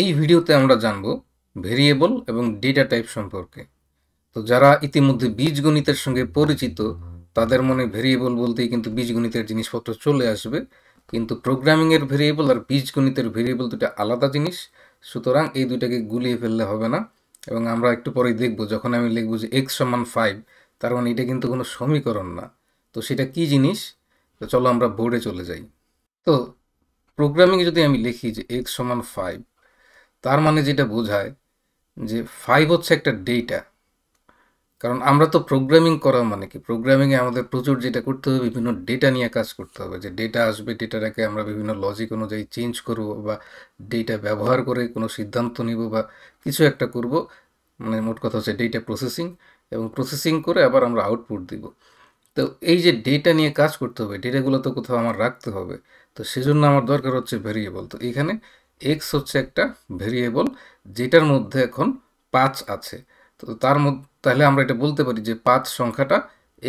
এই ভিডিওতে আমরা জানব ভেরিয়েবল এবং ডেটা টাইপ সম্পর্কে তো যারা ইতিমধ্যে বীজগণিতের সঙ্গে পরিচিত তাদের মনে ভেরিয়েবল বলতেই কিন্তু বীজগণিতের জিনিসপত্র চলে আসবে কিন্তু প্রোগ্রামিংয়ের ভেরিয়েবল আর বীজগণিতের ভেরিয়েবল দুটো আলাদা জিনিস সুতরাং এই দুটাকে গুলিয়ে ফেললে হবে না এবং আমরা একটু পরেই দেখব যখন আমি লিখব যে এক্স সমান ফাইভ তার মানে এটা কিন্তু কোনো সমীকরণ না তো সেটা কি জিনিস তো চলো আমরা বোর্ডে চলে যাই তো প্রোগ্রামিং যদি আমি লিখি যে এক্স সমান ফাইভ তার মানে যেটা বোঝায় যে ফাইভ হচ্ছে একটা ডেটা কারণ আমরা তো প্রোগ্রামিং করা মানে কি প্রোগ্রামিংয়ে আমাদের প্রচুর যেটা করতে হবে বিভিন্ন ডেটা নিয়ে কাজ করতে হবে যে ডেটা আসবে ডেটাটাকে আমরা বিভিন্ন লজিক অনুযায়ী চেঞ্জ করব বা ডেটা ব্যবহার করে কোনো সিদ্ধান্ত নিব বা কিছু একটা করব মানে মোট কথা হচ্ছে ডেটা প্রসেসিং এবং প্রসেসিং করে আবার আমরা আউটপুট দিব তো এই যে ডেটা নিয়ে কাজ করতে হবে ডেটাগুলো তো কোথাও আমার রাখতে হবে তো সেজন্য আমার দরকার হচ্ছে ভেরিয়েবল তো এখানে এক্স হচ্ছে একটা ভেরিয়েবল যেটার মধ্যে এখন পাঁচ আছে তো তার মধ্যে তাহলে আমরা এটা বলতে পারি যে পাঁচ সংখ্যাটা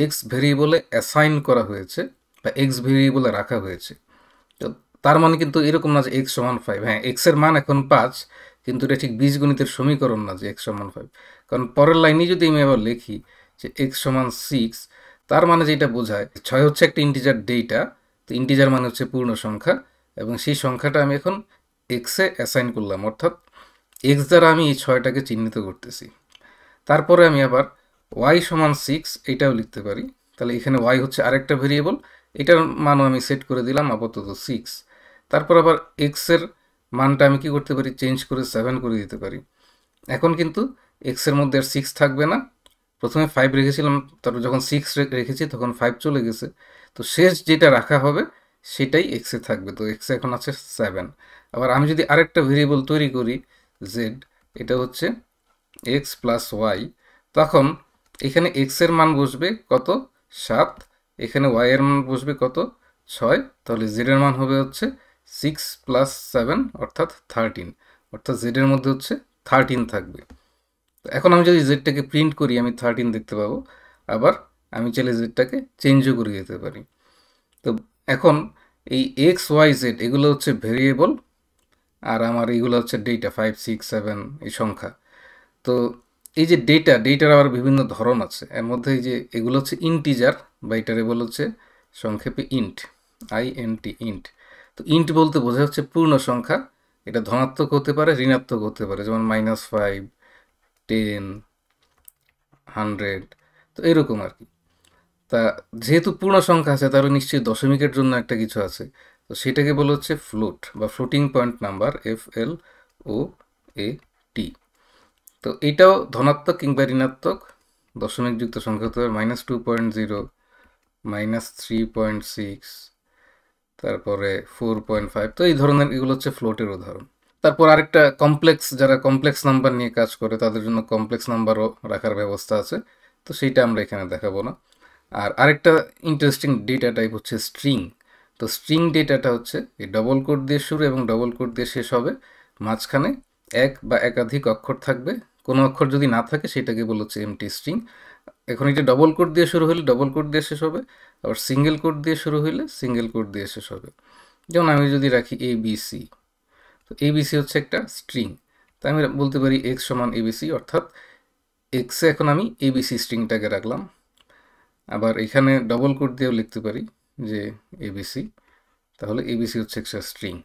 এক্স ভেরিয়েবলে অ্যাসাইন করা হয়েছে বা এক্স ভেরিয়েবলে রাখা হয়েছে তো তার মানে কিন্তু এরকম না যে এক্স সমান ফাইভ হ্যাঁ এক্সের মান এখন পাঁচ কিন্তু এটা ঠিক বীজগণিতের সমীকরণ না যে এক্স সমান ফাইভ কারণ পরের লাইনে যদি আমি আবার লিখি যে এক্স সমান সিক্স তার মানে যেটা বোঝায় ছয় হচ্ছে একটা ইন্টিজার ডেটা তো ইন্টিজার মানে হচ্ছে পূর্ণ সংখ্যা এবং সেই সংখ্যাটা আমি এখন এক্সে অ্যাসাইন করলাম অর্থাৎ এক্স দ্বারা আমি এই ছয়টাকে চিহ্নিত করতেছি তারপরে আমি আবার ওয়াই সমান সিক্স এটাও লিখতে পারি তাহলে এখানে ওয়াই হচ্ছে আরেকটা ভেরিয়েবল এটার মানও আমি সেট করে দিলাম আপাতত সিক্স তারপর আবার এক্সের মানটা আমি কি করতে পারি চেঞ্জ করে সেভেন করে দিতে পারি এখন কিন্তু এক্সের মধ্যে আর সিক্স থাকবে না প্রথমে ফাইভ রেখেছিলাম তারপর যখন সিক্স রেখেছি তখন ফাইভ চলে গেছে তো শেষ যেটা রাখা হবে সেটাই এক্সে থাকবে তো এক্সে এখন আছে সেভেন আবার আমি যদি আরেকটা ভেরিয়েবল তৈরি করি জেড এটা হচ্ছে এক্স প্লাস ওয়াই তখন এখানে এক্সের মান বসবে কত সাত এখানে ওয়াইয়ের মান বসবে কত ছয় তাহলে জেডের মান হবে হচ্ছে সিক্স প্লাস সেভেন অর্থাৎ থার্টিন অর্থাৎ জেডের মধ্যে হচ্ছে থার্টিন থাকবে এখন আমি যদি জেডটাকে প্রিন্ট করি আমি থার্টিন দেখতে পাবো আবার আমি চাইলে জেডটাকে চেঞ্জও করে যেতে পারি তো এখন এই এক্স ওয়াই জেড এগুলো হচ্ছে ভেরিয়েবল আর আমার এগুলো হচ্ছে ডেটা ফাইভ সিক্স সেভেন এই সংখ্যা তো এই যে ডেটা ডেটার আবার বিভিন্ন ধরন আছে এর মধ্যে এই যে এগুলো হচ্ছে ইন্টিজার বা ইটারেবল হচ্ছে সংক্ষেপে int I N T int তো ইন্ট বলতে বোঝা হচ্ছে পূর্ণ সংখ্যা এটা ধনাত্মক হতে পারে ঋণাত্মক হতে পারে যেমন মাইনাস ফাইভ টেন হান্ড্রেড তো এরকম আর কি তা যেহেতু পূর্ণ সংখ্যা আছে তাহলে নিশ্চয়ই দশমিকের জন্য একটা কিছু আছে তো সেটাকে বলা হচ্ছে ফ্লোট বা floating point number F L O A T তো এটাও ধনাত্মক কিংবা ঋণাত্মক দশমিকযুক্ত সংখ্যা হতে পারে minus two point zero minus three point six তারপরে ফোর পয়েন্ট ফাইভ তো এই ধরনের এগুলো হচ্ছে ফ্লোটের উদাহরণ তারপর আরেকটা কমপ্লেক্স যারা কমপ্লেক্স নাম্বার নিয়ে কাজ করে তাদের জন্য কমপ্লেক্স নাম্বারও রাখার ব্যবস্থা আছে তো সেইটা আমরা এখানে দেখাবো না আর আরেকটা ইন্টারেস্টিং ডেটা টাইপ হচ্ছে স্ট্রিং তো স্ট্রিং ডেটাটা হচ্ছে এই ডবল কোড দিয়ে শুরু এবং ডবল কোড দিয়ে শেষ হবে মাঝখানে এক বা একাধিক অক্ষর থাকবে কোনো অক্ষর যদি না থাকে সেটাকে বলছে এমটি স্ট্রিং এখন এটা ডবল কোড দিয়ে শুরু হলে ডবল কোড দিয়ে শেষ হবে আবার সিঙ্গেল কোড দিয়ে শুরু হলে সিঙ্গেল কোড দিয়ে শেষ হবে যেমন আমি যদি রাখি এ বিসি তো এবিসি হচ্ছে একটা স্ট্রিং তাই আমি বলতে পারি এক্স সমান এবিসি অর্থাৎ এক্সে এখন আমি এবিসি স্ট্রিংটাকে রাখলাম আবার এখানে ডবল কোড দিয়েও লিখতে পারি যে এবিসি তাহলে এবিসি হচ্ছে একটা স্ট্রিং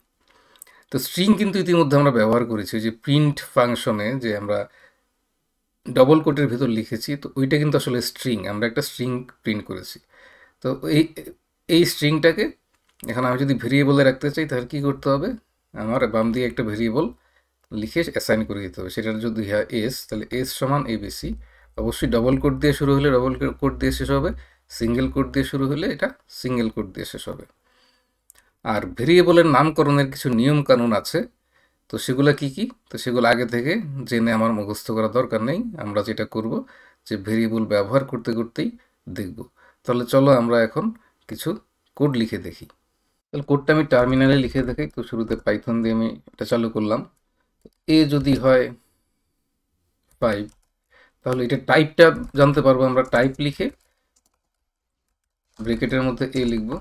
তো স্ট্রিং কিন্তু ইতিমধ্যে আমরা ব্যবহার করেছি যে প্রিন্ট ফাংশনে যে আমরা ডবল কোটের ভিতর লিখেছি তো ওইটা কিন্তু আসলে স্ট্রিং আমরা একটা স্ট্রিং প্রিন্ট করেছি তো এই এই স্ট্রিংটাকে এখন আমি যদি ভেরিয়েবলে রাখতে চাই তাহলে কী করতে হবে আমার বাম দিয়ে একটা ভেরিয়েবল লিখে অ্যাসাইন করে দিতে হবে সেটার যদি হ্যাঁ এস তাহলে এস সমান এবিসি অবশ্যই ডবল কোট দিয়ে শুরু হলে ডবল কোট দিয়ে শেষ হবে সিঙ্গেল কোট দিয়ে শুরু হলে এটা সিঙ্গেল কোট দিয়ে শেষ হবে আর ভেরিয়েবলের নামকরণের কিছু নিয়ম কানুন আছে তো সেগুলো কি কি তো সেগুলো আগে থেকে জেনে আমার মুখস্থ করা দরকার নেই আমরা যেটা করব যে ভেরিয়েবল ব্যবহার করতে করতেই দেখব তাহলে চলো আমরা এখন কিছু কোড লিখে দেখি তাহলে কোডটা আমি টার্মিনালে লিখে দেখি তো শুরুতে পাইথন দিয়ে আমি এটা চালু করলাম এ যদি হয় ফাইভ তাহলে এটা টাইপটা জানতে পারবো আমরা টাইপ লিখে ব্রেকেটের মধ্যে এ লিখবো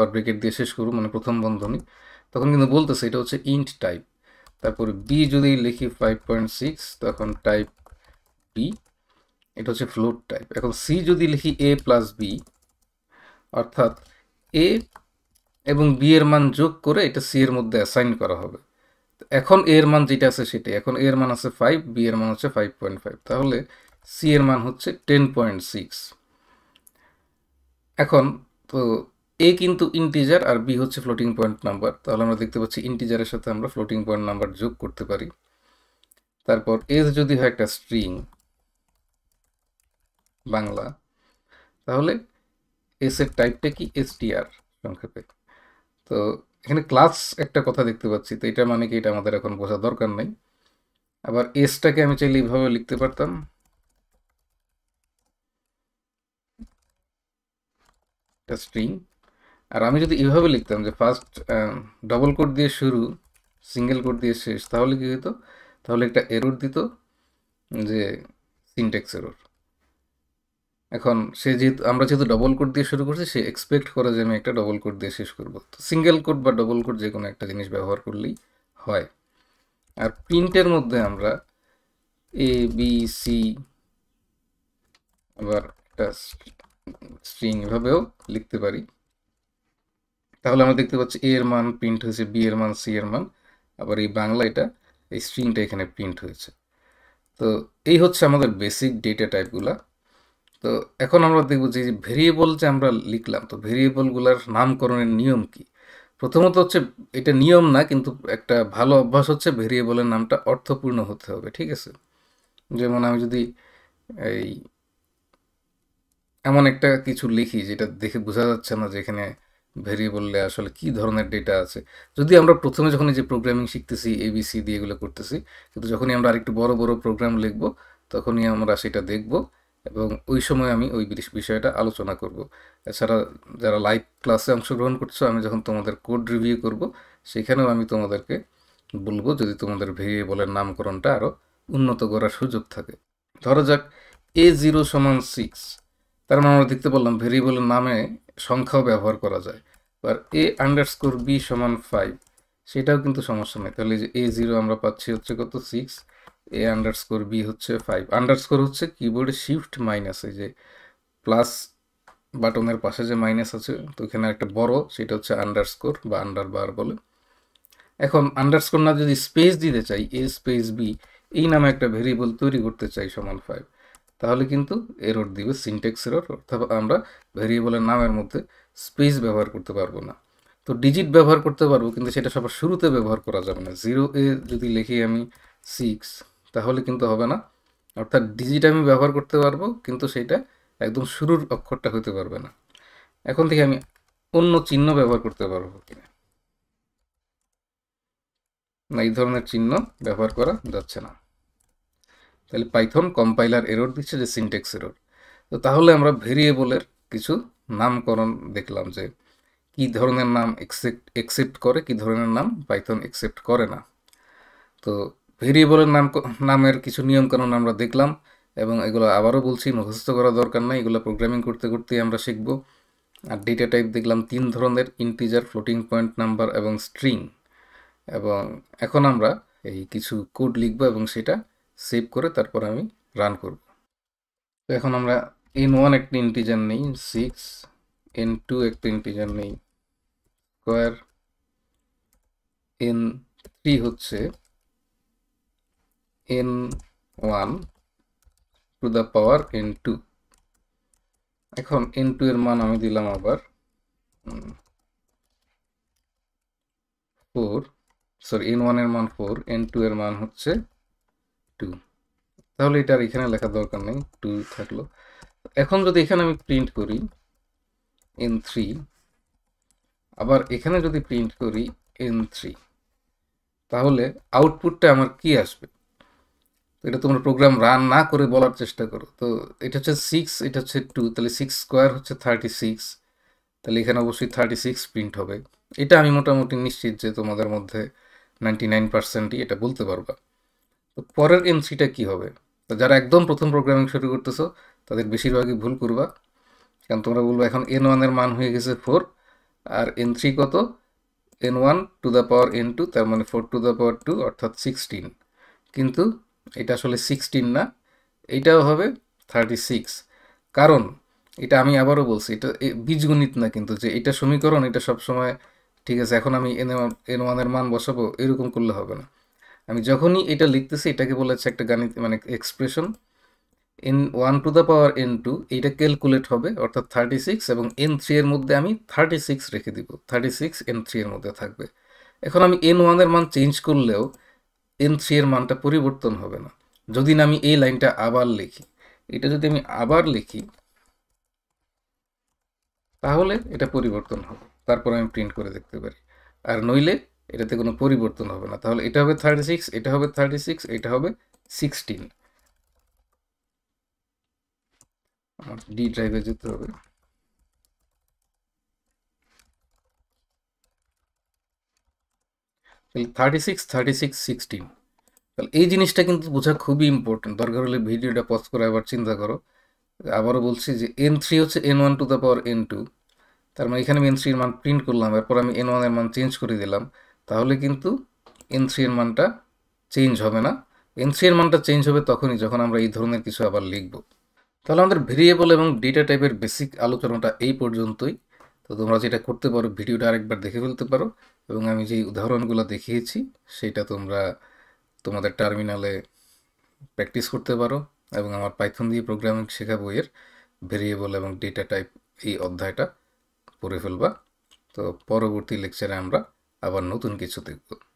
আর ব্রেকেট দিয়ে শেষ করবো মানে প্রথম বন্ধনী তখন কিন্তু বলতেছে এটা হচ্ছে ইন্ট টাইপ তারপরে বি যদি লিখি ফাইভ পয়েন্ট সিক্স তখন টাইপ বি এটা হচ্ছে ফ্লোট টাইপ এখন সি যদি লিখি এ প্লাস বি অর্থাৎ এ এবং বি এর মান যোগ করে এটা সি এর মধ্যে অ্যাসাইন করা হবে এখন এর মান যেটা আছে সেটাই এখন এর মান আছে ফাইভ বি এর মান হচ্ছে ফাইভ পয়েন্ট ফাইভ তাহলে সি এর মান হচ্ছে টেন পয়েন্ট সিক্স এখন তো এ কিন্তু ইন্টিজার আর বি হচ্ছে ফ্লোটিং পয়েন্ট নাম্বার তাহলে আমরা দেখতে পাচ্ছি ইন্টিজারের সাথে আমরা ফ্লোটিং পয়েন্ট নাম্বার যোগ করতে পারি তারপর এস যদি হয় একটা স্ট্রিং বাংলা তাহলে এস এর টাইপটা কি এস টি আর সংক্ষেপে তো এখানে ক্লাস একটা কথা দেখতে পাচ্ছি তো এটা মানে কি এটা আমাদের এখন বোঝা দরকার নাই আবার এসটাকে আমি চাইলে এইভাবে লিখতে পারতাম স্ট্রিং আর আমি যদি এইভাবে লিখতাম যে ফার্স্ট ডবল কোড দিয়ে শুরু সিঙ্গেল কোড দিয়ে শেষ তাহলে কি হতো তাহলে একটা এরর দিত যে সিনটেক্স এরর এখন সে যেহেতু আমরা যেহেতু ডবল কোড দিয়ে শুরু করছি সে এক্সপেক্ট করে যে আমি একটা ডবল কোড দিয়ে শেষ করব তো সিঙ্গেল কোড বা ডবল কোড যে কোনো একটা জিনিস ব্যবহার করলেই হয় আর প্রিন্টের মধ্যে আমরা এ বি সি আবার একটা স্ট্রিং এভাবেও লিখতে পারি তাহলে আমরা দেখতে পাচ্ছি এর মান প্রিন্ট হয়েছে বি এর মান সি এর মান আবার এই বাংলা এটা এই স্ট্রিংটা এখানে প্রিন্ট হয়েছে তো এই হচ্ছে আমাদের বেসিক ডেটা টাইপগুলা তো এখন আমরা দেখব যে ভেরিয়েবল যে আমরা লিখলাম তো ভেরিয়েবলগুলোর নামকরণের নিয়ম কি প্রথমত হচ্ছে এটা নিয়ম না কিন্তু একটা ভালো অভ্যাস হচ্ছে ভেরিয়েবলের নামটা অর্থপূর্ণ হতে হবে ঠিক আছে যেমন আমি যদি এই এমন একটা কিছু লিখি যেটা দেখে বোঝা যাচ্ছে না যেখানে ভেরিয়েবলে আসলে কি ধরনের ডেটা আছে যদি আমরা প্রথমে যখন যে প্রোগ্রামিং শিখতেছি এবিসি দিয়ে এগুলো করতেছি কিন্তু যখনই আমরা আরেকটু বড় বড় প্রোগ্রাম লিখব তখনই আমরা সেটা দেখবো এবং ওই সময় আমি ওই বিষয়টা আলোচনা করব এছাড়া যারা লাইভ ক্লাসে অংশগ্রহণ করছো আমি যখন তোমাদের কোড রিভিউ করব সেখানেও আমি তোমাদেরকে বলবো যদি তোমাদের ভেরিয়েবলের নামকরণটা আরও উন্নত করার সুযোগ থাকে ধরা যাক এ জিরো সমান সিক্স তার মানে আমরা দেখতে পেলাম ভেরিয়েবলের নামে সংখ্যাও ব্যবহার করা যায় আর এ আন্ডারস্কোর বি সমান ফাইভ সেটাও কিন্তু সমস্যা নেই তাহলে যে এ জিরো আমরা পাচ্ছি হচ্ছে কত সিক্স এ আন্ডারস্কোর বি হচ্ছে ফাইভ আন্ডারস্কোর হচ্ছে কিবোর্ডে শিফট মাইনাস যে প্লাস বাটনের পাশে যে মাইনাস আছে তো এখানে একটা বড় সেটা হচ্ছে আন্ডারস্কোর বা আন্ডারবার বলে এখন আন্ডারস্কোর না যদি স্পেস দিতে চাই এ স্পেস বি এই নামে একটা ভেরিয়েবল তৈরি করতে চাই সমান ফাইভ তাহলে কিন্তু এরর দিবে সিনটেক্স এরর অর্থাৎ আমরা ভেরিয়েবলের নামের মধ্যে স্পেস ব্যবহার করতে পারবো না তো ডিজিট ব্যবহার করতে পারবো কিন্তু সেটা সবার শুরুতে ব্যবহার করা যাবে না জিরো এ যদি লিখি আমি সিক্স তাহলে কিন্তু হবে না অর্থাৎ ডিজিট আমি ব্যবহার করতে পারবো কিন্তু সেটা একদম শুরুর অক্ষরটা হতে পারবে না এখন থেকে আমি অন্য চিহ্ন ব্যবহার করতে পারবো কিনা না এই ধরনের চিহ্ন ব্যবহার করা যাচ্ছে না তাহলে পাইথন কম্পাইলার এরোড দিচ্ছে যে সিনটেক্স এরোড তো তাহলে আমরা ভেরিয়েবলের কিছু নামকরণ দেখলাম যে কি ধরনের নাম এক্সেপ্ট এক্সেপ্ট করে কি ধরনের নাম পাইথন এক্সেপ্ট করে না তো ভেরিয়েবলের নাম নামের কিছু নিয়মকানুন আমরা দেখলাম এবং এগুলো আবারও বলছি মুখস্থ করা দরকার নাই এগুলো প্রোগ্রামিং করতে করতেই আমরা শিখব আর ডেটা টাইপ দেখলাম তিন ধরনের ইন্টিজার ফ্লোটিং পয়েন্ট নাম্বার এবং স্ট্রিং এবং এখন আমরা এই কিছু কোড লিখব এবং সেটা সেভ করে তারপর আমি রান করব তো এখন আমরা এন ওয়ান একটি ইন্টিজার নেই সিক্স এন টু একটি ইন্টিজার নেই স্কোয়ার এন থ্রি হচ্ছে n1 two the power n2 এখন n2 এর মান আমি দিলাম আবার 4 সরি n1 এর মান 4 n2 এর মান হচ্ছে 2 তাহলে এটা আর এখানে লেখা দরকার নেই 2 থাকলো এখন যদি এখানে আমি প্রিন্ট করি n3 আবার এখানে যদি প্রিন্ট করি n3 তাহলে আউটপুটটা আমার কি আসবে তো এটা তোমরা প্রোগ্রাম রান না করে বলার চেষ্টা করো তো এটা হচ্ছে সিক্স এটা হচ্ছে টু তাহলে সিক্স স্কোয়ার হচ্ছে থার্টি সিক্স তাহলে এখানে অবশ্যই থার্টি সিক্স প্রিন্ট হবে এটা আমি মোটামুটি নিশ্চিত যে তোমাদের মধ্যে নাইনটি নাইন পার্সেন্টই এটা বলতে পারবা তো পরের এমসিটা কি হবে তো যারা একদম প্রথম প্রোগ্রামিং শুরু করতেছো তাদের বেশিরভাগই ভুল করবা কারণ তোমরা বলবো এখন এন ওয়ানের মান হয়ে গেছে ফোর আর এন থ্রি কত n one to the power n two তার মানে four to the power two অর্থাৎ সিক্সটিন কিন্তু এটা আসলে সিক্সটিন না এটাও হবে থার্টি সিক্স কারণ এটা আমি আবারও বলছি এটা বীজগণিত না কিন্তু যে এটা সমীকরণ এটা সবসময় ঠিক আছে এখন আমি এন এন ওয়ানের মান বসাবো এরকম করলে হবে না আমি যখনই এটা লিখতেছি এটাকে বলেছে একটা গাণিত মানে expression n one to the power n two এইটা ক্যালকুলেট হবে অর্থাৎ থার্টি সিক্স এবং এন থ্রি এর মধ্যে আমি থার্টি সিক্স রেখে দিব থার্টি সিক্স এন থ্রি এর মধ্যে থাকবে এখন আমি এন ওয়ানের মান চেঞ্জ করলেও এন সি এর মানটা পরিবর্তন হবে না যদি না আমি এই লাইনটা আবার লিখি এটা যদি আমি আবার লিখি তাহলে এটা পরিবর্তন হবে তারপর আমি প্রিন্ট করে দেখতে পারি আর নইলে এটাতে কোনো পরিবর্তন হবে না তাহলে এটা হবে থার্টি সিক্স এটা হবে থার্টি সিক্স এটা হবে সিক্সটিন আমার ডি ড্রাইভে যেতে হবে তাহলে থার্টি সিক্স থার্টি সিক্স তাহলে এই জিনিসটা কিন্তু বোঝা খুবই ইম্পর্টেন্ট দরকার হলে ভিডিওটা পজ করে আবার চিন্তা করো আবারও বলছি যে এন থ্রি হচ্ছে n one to the power n two তার মানে এখানে আমি এন থ্রির মান প্রিন্ট করলাম এরপর আমি এন ওয়ানের মান চেঞ্জ করে দিলাম তাহলে কিন্তু এন থ্রির এর মানটা চেঞ্জ হবে না এন থ্রির এর মানটা চেঞ্জ হবে তখনই যখন আমরা এই ধরনের কিছু আবার লিখব তাহলে আমাদের ভেরিয়েবল এবং ডেটা টাইপের বেসিক আলোচনাটা এই পর্যন্তই তো তোমরা যেটা করতে পারো ভিডিওটা আরেকবার দেখে ফেলতে পারো এবং আমি যে উদাহরণগুলো দেখিয়েছি সেটা তোমরা তোমাদের টার্মিনালে প্র্যাকটিস করতে পারো এবং আমার পাইথন দিয়ে প্রোগ্রামিং শেখা বইয়ের ভেরিয়েবল এবং ডেটা টাইপ এই অধ্যায়টা পড়ে ফেলবা তো পরবর্তী লেকচারে আমরা আবার নতুন কিছু দেখব